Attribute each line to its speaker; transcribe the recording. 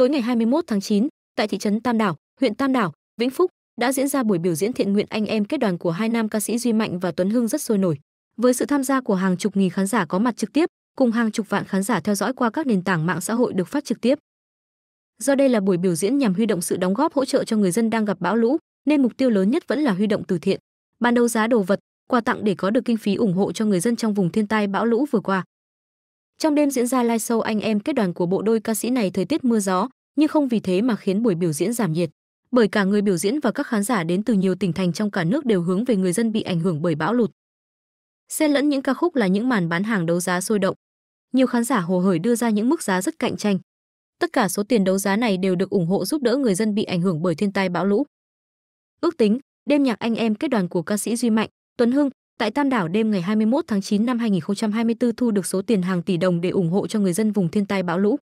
Speaker 1: Tối ngày 21 tháng 9, tại thị trấn Tam Đảo, huyện Tam Đảo, Vĩnh Phúc đã diễn ra buổi biểu diễn thiện nguyện anh em kết đoàn của hai nam ca sĩ Duy Mạnh và Tuấn Hưng rất sôi nổi. Với sự tham gia của hàng chục nghìn khán giả có mặt trực tiếp, cùng hàng chục vạn khán giả theo dõi qua các nền tảng mạng xã hội được phát trực tiếp. Do đây là buổi biểu diễn nhằm huy động sự đóng góp hỗ trợ cho người dân đang gặp bão lũ, nên mục tiêu lớn nhất vẫn là huy động từ thiện. Ban đấu giá đồ vật, quà tặng để có được kinh phí ủng hộ cho người dân trong vùng thiên tai bão lũ vừa qua. Trong đêm diễn ra live show anh em kết đoàn của bộ đôi ca sĩ này thời tiết mưa gió, nhưng không vì thế mà khiến buổi biểu diễn giảm nhiệt. Bởi cả người biểu diễn và các khán giả đến từ nhiều tỉnh thành trong cả nước đều hướng về người dân bị ảnh hưởng bởi bão lụt. Xen lẫn những ca khúc là những màn bán hàng đấu giá sôi động. Nhiều khán giả hồ hởi đưa ra những mức giá rất cạnh tranh. Tất cả số tiền đấu giá này đều được ủng hộ giúp đỡ người dân bị ảnh hưởng bởi thiên tai bão lũ. Ước tính, đêm nhạc anh em kết đoàn của ca sĩ Duy Mạnh, Tuấn Hưng, tại Tam Đảo đêm ngày 21 tháng 9 năm 2024 thu được số tiền hàng tỷ đồng để ủng hộ cho người dân vùng thiên tai bão lũ.